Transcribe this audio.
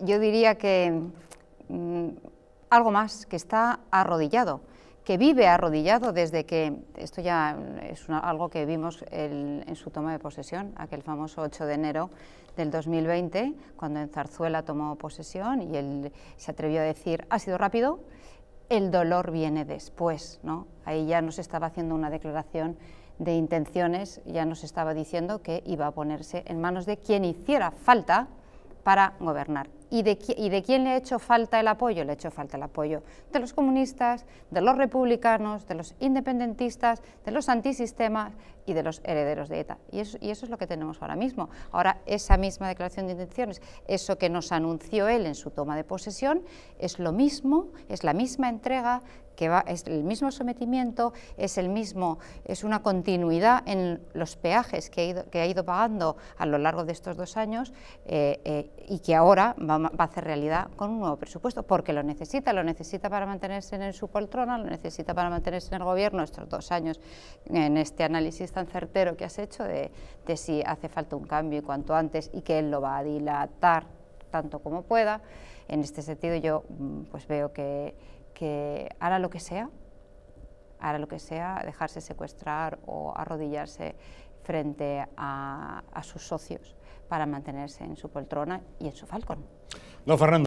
yo diría que mm, algo más, que está arrodillado, que vive arrodillado desde que, esto ya es algo que vimos en su toma de posesión, aquel famoso 8 de enero del 2020, cuando en Zarzuela tomó posesión y él se atrevió a decir, ha sido rápido, el dolor viene después, ¿no? Ahí ya nos estaba haciendo una declaración de intenciones, ya nos estaba diciendo que iba a ponerse en manos de quien hiciera falta para gobernar. ¿Y de, quién le ha hecho falta el apoyo? Le ha hecho falta el apoyo de los comunistas, de los republicanos, de los independentistas, de los antisistemas y de los herederos de ETA. Y eso, es lo que tenemos ahora mismo. Ahora, esa misma declaración de intenciones, eso que nos anunció él en su toma de posesión, es lo mismo, es la misma entrega es el mismo sometimiento, es el mismo, es una continuidad en los peajes que ha ido, pagando a lo largo de estos dos años eh, eh, y que ahora vamos va a hacer realidad con un nuevo presupuesto, porque lo necesita, lo necesita para mantenerse en su poltrona, lo necesita para mantenerse en el gobierno estos dos años, en este análisis tan certero que has hecho de, si hace falta un cambio y cuanto antes, y que él lo va a dilatar tanto como pueda. En este sentido yo mm, pues veo que, que hará lo que sea, hará lo que sea, dejarse secuestrar o arrodillarse frente a, sus socios para mantenerse en su poltrona y en su falcón. No, Fernando.